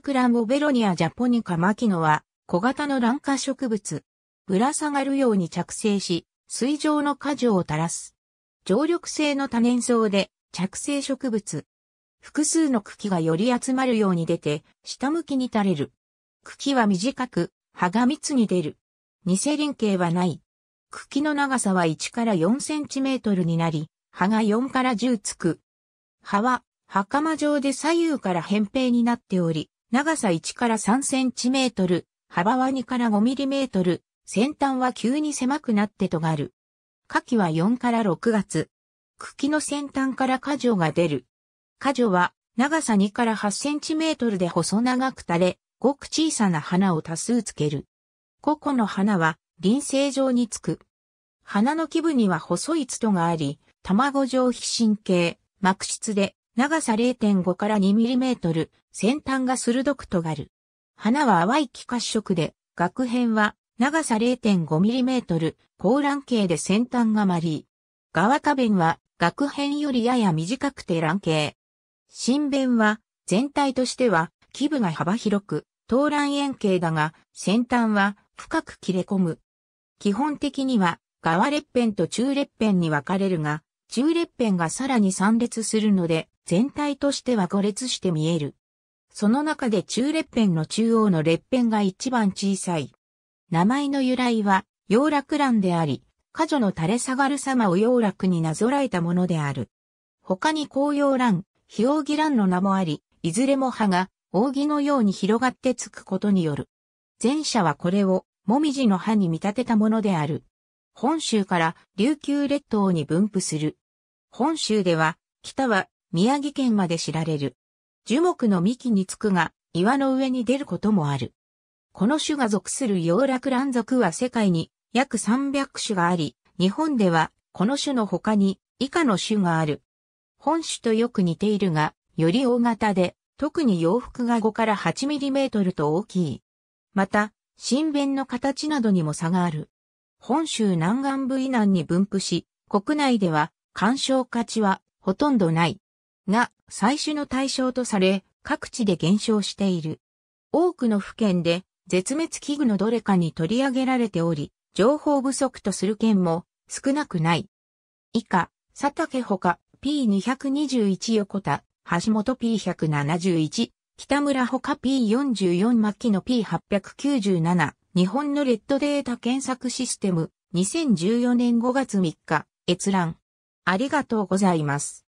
ク楽ンボベロニアジャポニカマキノは小型の卵化植物。ぶら下がるように着生し、水上の果樹を垂らす。常緑性の多年草で着生植物。複数の茎がより集まるように出て、下向きに垂れる。茎は短く、葉が密に出る。二世輪形はない。茎の長さは1から4センチメートルになり、葉が4から10つく。葉は袴状で左右から扁平になっており、長さ1から3センチメートル、幅は2から5ミリメートル、先端は急に狭くなってとがる。下記は4から6月。茎の先端から果樹が出る。果樹は長さ2から8センチメートルで細長く垂れ、ごく小さな花を多数つける。個々の花は輪生状につく。花の基部には細いトがあり、卵状皮神経、膜質で長さ0.5から2ミリメートル、先端が鋭く尖る。花は淡い気褐色で、額辺は長さ0.5ミリメートル、高卵形で先端が丸い。側花弁は額辺よりやや短くて卵形。新弁は全体としては基部が幅広く、東卵円形だが、先端は深く切れ込む。基本的には、側裂片と中裂片に分かれるが、中裂片がさらに散列するので、全体としては5列して見える。その中で中列辺の中央の列辺が一番小さい。名前の由来は、洋楽欄であり、過女の垂れ下がる様を洋楽になぞらえたものである。他に紅葉欄、日扇欄の名もあり、いずれも葉が、扇のように広がってつくことによる。前者はこれを、もみじの葉に見立てたものである。本州から琉球列島に分布する。本州では、北は宮城県まで知られる。樹木の幹につくが、岩の上に出ることもある。この種が属する洋楽蘭属は世界に約300種があり、日本ではこの種の他に以下の種がある。本種とよく似ているが、より大型で、特に洋服が5から8ミリメートルと大きい。また、新弁の形などにも差がある。本州南岸部以南に分布し、国内では、干渉価値はほとんどない。が最初の対象とされ、各地で減少している。多くの府県で絶滅危惧のどれかに取り上げられており、情報不足とする県も少なくない。以下、佐竹ほか P221 横田、橋本 P171、北村ほか P44 期の P897、日本のレッドデータ検索システム、2014年5月3日、閲覧。ありがとうございます。